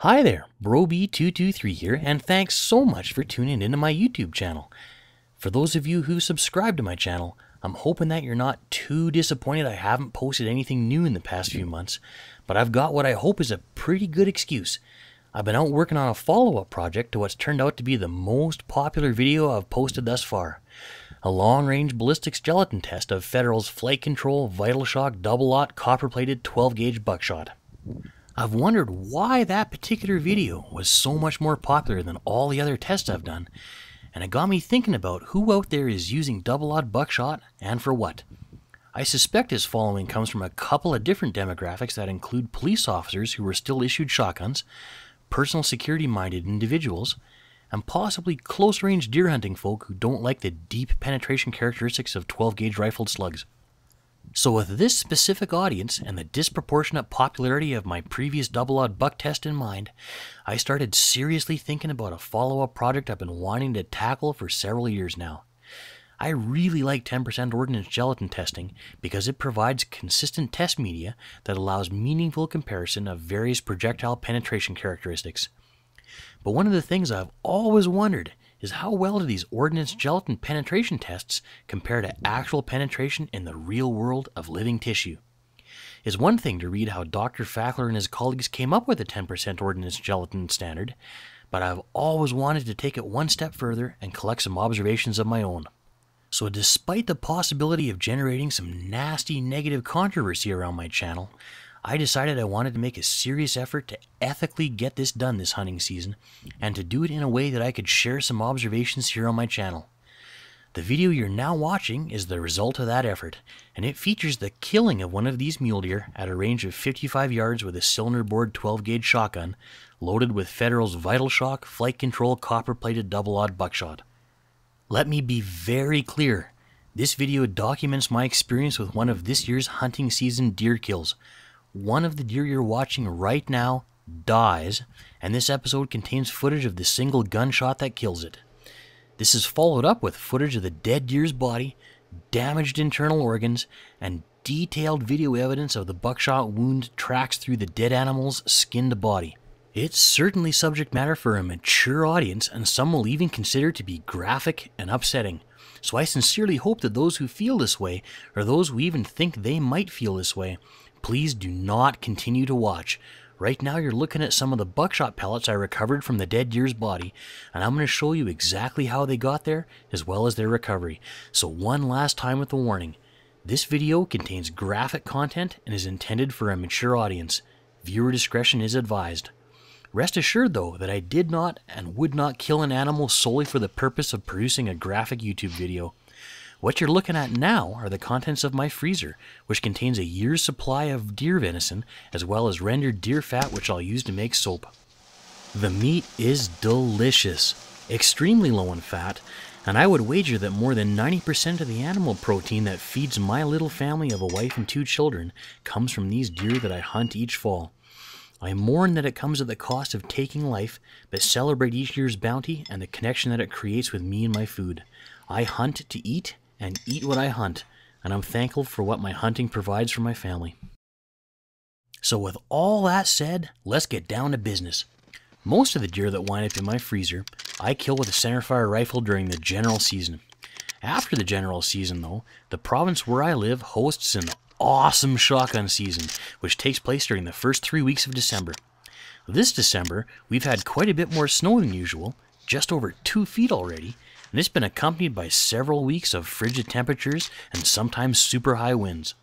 Hi there, BroB223 here, and thanks so much for tuning into my YouTube channel. For those of you who subscribe to my channel, I'm hoping that you're not too disappointed I haven't posted anything new in the past few months, but I've got what I hope is a pretty good excuse. I've been out working on a follow-up project to what's turned out to be the most popular video I've posted thus far. A long-range ballistics gelatin test of Federal's Flight Control Vital Shock Double-Lot Copper-Plated 12-Gauge Buckshot. I've wondered why that particular video was so much more popular than all the other tests I've done, and it got me thinking about who out there is using double-odd buckshot and for what. I suspect his following comes from a couple of different demographics that include police officers who were still issued shotguns, personal security minded individuals, and possibly close range deer hunting folk who don't like the deep penetration characteristics of 12 gauge rifled slugs. So with this specific audience and the disproportionate popularity of my previous double-odd buck test in mind, I started seriously thinking about a follow-up project I've been wanting to tackle for several years now. I really like 10% ordnance gelatin testing because it provides consistent test media that allows meaningful comparison of various projectile penetration characteristics. But one of the things I've always wondered is how well do these ordnance gelatin penetration tests compare to actual penetration in the real world of living tissue? It's one thing to read how Dr. Fackler and his colleagues came up with a 10% ordnance gelatin standard, but I've always wanted to take it one step further and collect some observations of my own. So, despite the possibility of generating some nasty negative controversy around my channel, I decided I wanted to make a serious effort to ethically get this done this hunting season, and to do it in a way that I could share some observations here on my channel. The video you're now watching is the result of that effort, and it features the killing of one of these mule deer at a range of 55 yards with a cylinder bored 12 gauge shotgun, loaded with Federal's Vital Shock Flight Control copper plated double odd buckshot. Let me be very clear this video documents my experience with one of this year's hunting season deer kills, one of the deer you're watching right now dies, and this episode contains footage of the single gunshot that kills it. This is followed up with footage of the dead deer's body, damaged internal organs, and detailed video evidence of the buckshot wound tracks through the dead animal's skinned body. It's certainly subject matter for a mature audience, and some will even consider to be graphic and upsetting. So I sincerely hope that those who feel this way, or those who even think they might feel this way, Please do not continue to watch. Right now you're looking at some of the buckshot pellets I recovered from the dead deer's body, and I'm going to show you exactly how they got there as well as their recovery. So one last time with the warning. This video contains graphic content and is intended for a mature audience. Viewer discretion is advised. Rest assured, though, that I did not and would not kill an animal solely for the purpose of producing a graphic YouTube video. What you're looking at now are the contents of my freezer, which contains a year's supply of deer venison, as well as rendered deer fat, which I'll use to make soap. The meat is delicious, extremely low in fat, and I would wager that more than 90% of the animal protein that feeds my little family of a wife and two children comes from these deer that I hunt each fall. I mourn that it comes at the cost of taking life, but celebrate each year's bounty and the connection that it creates with me and my food. I hunt to eat, and eat what I hunt, and I'm thankful for what my hunting provides for my family. So, with all that said, let's get down to business. Most of the deer that wind up in my freezer, I kill with a centerfire rifle during the general season. After the general season, though, the province where I live hosts an awesome shotgun season, which takes place during the first three weeks of December. This December, we've had quite a bit more snow than usual, just over two feet already, and it's been accompanied by several weeks of frigid temperatures and sometimes super high winds.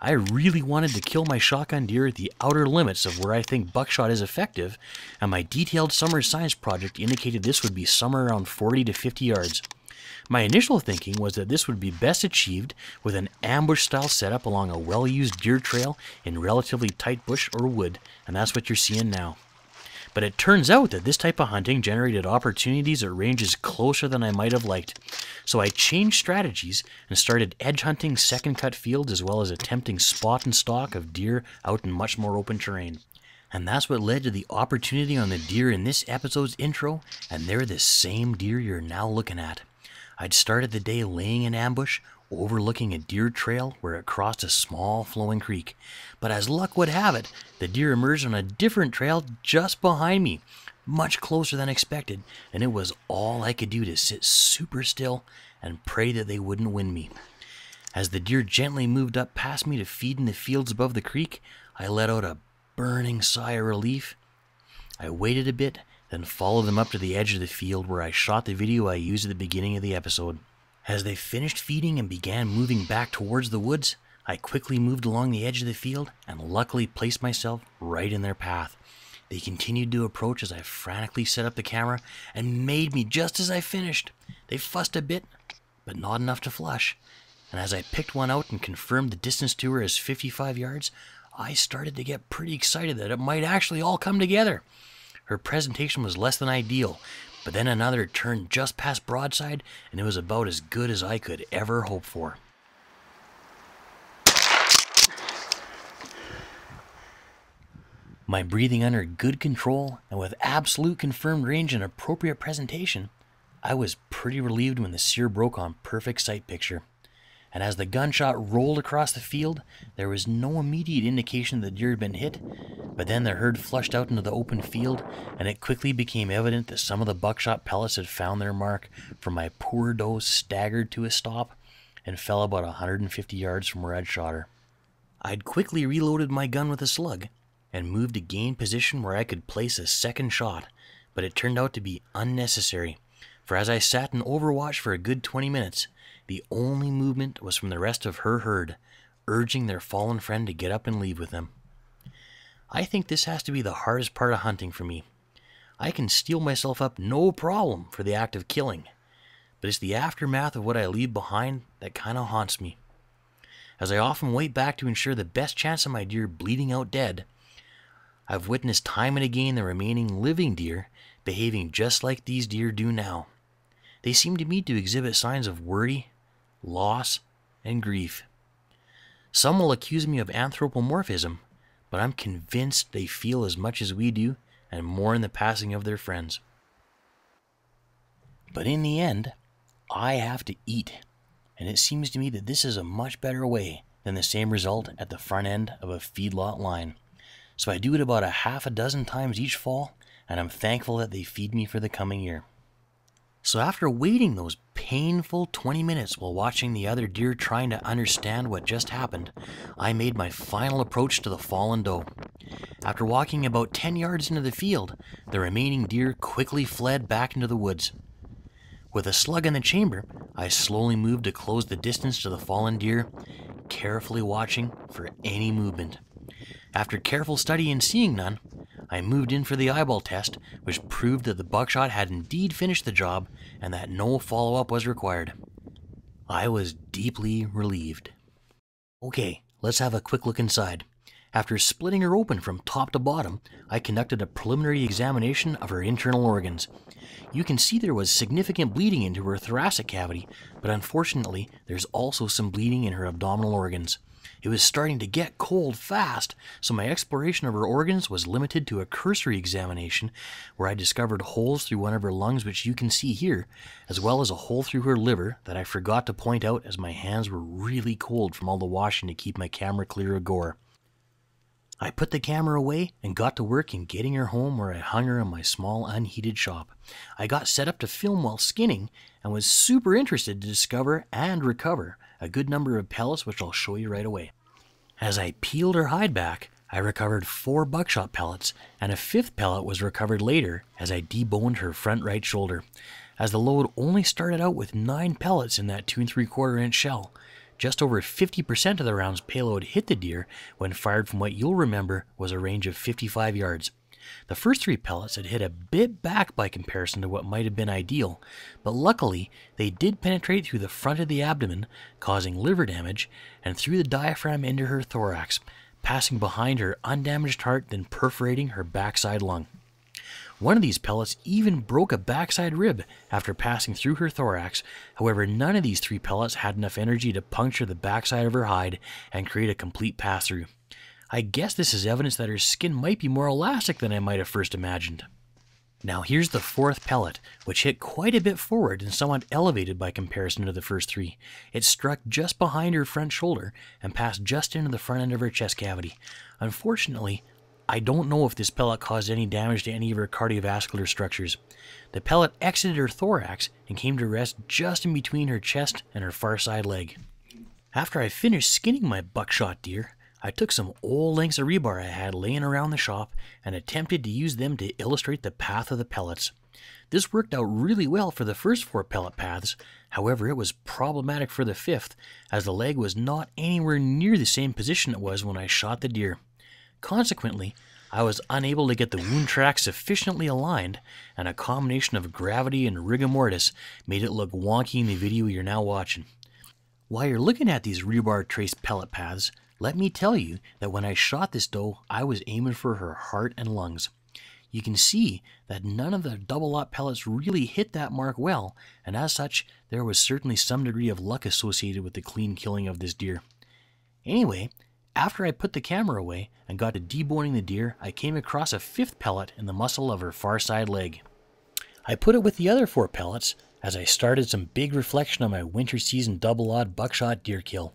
I really wanted to kill my shotgun deer at the outer limits of where I think buckshot is effective, and my detailed summer science project indicated this would be somewhere around 40 to 50 yards. My initial thinking was that this would be best achieved with an ambush style setup along a well used deer trail in relatively tight bush or wood, and that's what you're seeing now. But it turns out that this type of hunting generated opportunities at ranges closer than I might have liked. So I changed strategies and started edge hunting second cut fields as well as attempting spot and stalk of deer out in much more open terrain. And that's what led to the opportunity on the deer in this episode's intro, and they're the same deer you're now looking at. I'd started the day laying in ambush, overlooking a deer trail where it crossed a small flowing creek. But as luck would have it, the deer emerged on a different trail just behind me, much closer than expected, and it was all I could do to sit super still and pray that they wouldn't win me. As the deer gently moved up past me to feed in the fields above the creek, I let out a burning sigh of relief. I waited a bit, then followed them up to the edge of the field where I shot the video I used at the beginning of the episode. As they finished feeding and began moving back towards the woods, I quickly moved along the edge of the field and luckily placed myself right in their path. They continued to approach as I frantically set up the camera and made me just as I finished. They fussed a bit, but not enough to flush. And as I picked one out and confirmed the distance to her as 55 yards, I started to get pretty excited that it might actually all come together. Her presentation was less than ideal, but then another turned just past broadside, and it was about as good as I could ever hope for. My breathing under good control and with absolute confirmed range and appropriate presentation, I was pretty relieved when the sear broke on perfect sight picture and as the gunshot rolled across the field, there was no immediate indication the deer had been hit, but then the herd flushed out into the open field, and it quickly became evident that some of the buckshot pellets had found their mark, for my poor doe staggered to a stop and fell about 150 yards from where I'd shot her. I'd quickly reloaded my gun with a slug and moved to gain position where I could place a second shot, but it turned out to be unnecessary, for as I sat and overwatched for a good 20 minutes, the only movement was from the rest of her herd, urging their fallen friend to get up and leave with them. I think this has to be the hardest part of hunting for me. I can steel myself up no problem for the act of killing, but it's the aftermath of what I leave behind that kind of haunts me. As I often wait back to ensure the best chance of my deer bleeding out dead, I've witnessed time and again the remaining living deer behaving just like these deer do now. They seem to me to exhibit signs of worry loss, and grief. Some will accuse me of anthropomorphism, but I'm convinced they feel as much as we do and mourn the passing of their friends. But in the end, I have to eat, and it seems to me that this is a much better way than the same result at the front end of a feedlot line. So I do it about a half a dozen times each fall, and I'm thankful that they feed me for the coming year. So after waiting those painful 20 minutes while watching the other deer trying to understand what just happened, I made my final approach to the fallen doe. After walking about 10 yards into the field, the remaining deer quickly fled back into the woods. With a slug in the chamber, I slowly moved to close the distance to the fallen deer, carefully watching for any movement. After careful study and seeing none, I moved in for the eyeball test, which proved that the buckshot had indeed finished the job and that no follow up was required. I was deeply relieved. Okay, let's have a quick look inside. After splitting her open from top to bottom, I conducted a preliminary examination of her internal organs. You can see there was significant bleeding into her thoracic cavity, but unfortunately, there's also some bleeding in her abdominal organs. It was starting to get cold fast, so my exploration of her organs was limited to a cursory examination where I discovered holes through one of her lungs, which you can see here, as well as a hole through her liver that I forgot to point out as my hands were really cold from all the washing to keep my camera clear of gore. I put the camera away and got to work in getting her home where I hung her in my small unheated shop. I got set up to film while skinning and was super interested to discover and recover a good number of pellets, which I'll show you right away. As I peeled her hide back, I recovered four buckshot pellets, and a fifth pellet was recovered later as I deboned her front right shoulder, as the load only started out with nine pellets in that two and three quarter inch shell. Just over 50% of the round's payload hit the deer when fired from what you'll remember was a range of 55 yards, the first three pellets had hit a bit back by comparison to what might have been ideal, but luckily they did penetrate through the front of the abdomen, causing liver damage, and through the diaphragm into her thorax, passing behind her undamaged heart, then perforating her backside lung. One of these pellets even broke a backside rib after passing through her thorax. However, none of these three pellets had enough energy to puncture the backside of her hide and create a complete pass through. I guess this is evidence that her skin might be more elastic than I might have first imagined. Now here's the fourth pellet, which hit quite a bit forward and somewhat elevated by comparison to the first three. It struck just behind her front shoulder and passed just into the front end of her chest cavity. Unfortunately, I don't know if this pellet caused any damage to any of her cardiovascular structures. The pellet exited her thorax and came to rest just in between her chest and her far side leg. After I finished skinning my buckshot deer, I took some old lengths of rebar I had laying around the shop and attempted to use them to illustrate the path of the pellets. This worked out really well for the first four pellet paths, however, it was problematic for the fifth, as the leg was not anywhere near the same position it was when I shot the deer. Consequently, I was unable to get the wound track sufficiently aligned, and a combination of gravity and rigor mortis made it look wonky in the video you're now watching. While you're looking at these rebar traced pellet paths, let me tell you that when I shot this doe, I was aiming for her heart and lungs. You can see that none of the double lot pellets really hit that mark well, and as such, there was certainly some degree of luck associated with the clean killing of this deer. Anyway, after I put the camera away and got to deboning the deer, I came across a fifth pellet in the muscle of her far side leg. I put it with the other four pellets as I started some big reflection on my winter season double odd buckshot deer kill.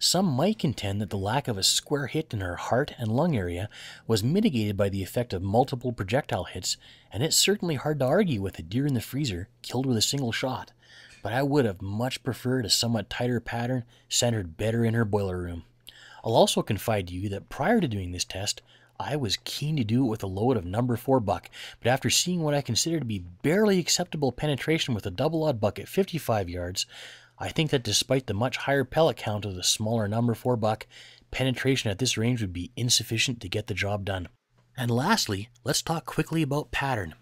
Some might contend that the lack of a square hit in her heart and lung area was mitigated by the effect of multiple projectile hits, and it's certainly hard to argue with a deer in the freezer killed with a single shot. But I would have much preferred a somewhat tighter pattern centered better in her boiler room. I'll also confide to you that prior to doing this test, I was keen to do it with a load of number four buck, but after seeing what I consider to be barely acceptable penetration with a double odd buck at 55 yards, I think that despite the much higher pellet count of the smaller number 4 buck, penetration at this range would be insufficient to get the job done. And lastly, let's talk quickly about pattern.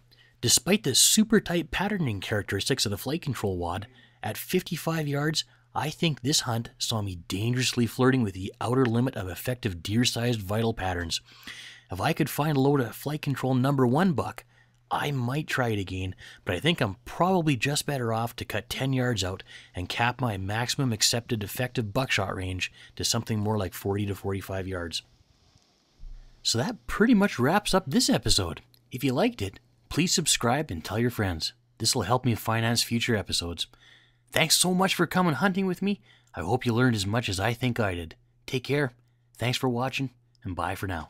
Despite the super tight patterning characteristics of the flight control wad, at 55 yards, I think this hunt saw me dangerously flirting with the outer limit of effective deer sized vital patterns. If I could find a load of flight control number one buck, I might try it again, but I think I'm probably just better off to cut 10 yards out and cap my maximum accepted effective buckshot range to something more like 40 to 45 yards. So that pretty much wraps up this episode. If you liked it, please subscribe and tell your friends. This will help me finance future episodes. Thanks so much for coming hunting with me. I hope you learned as much as I think I did. Take care. Thanks for watching, and bye for now.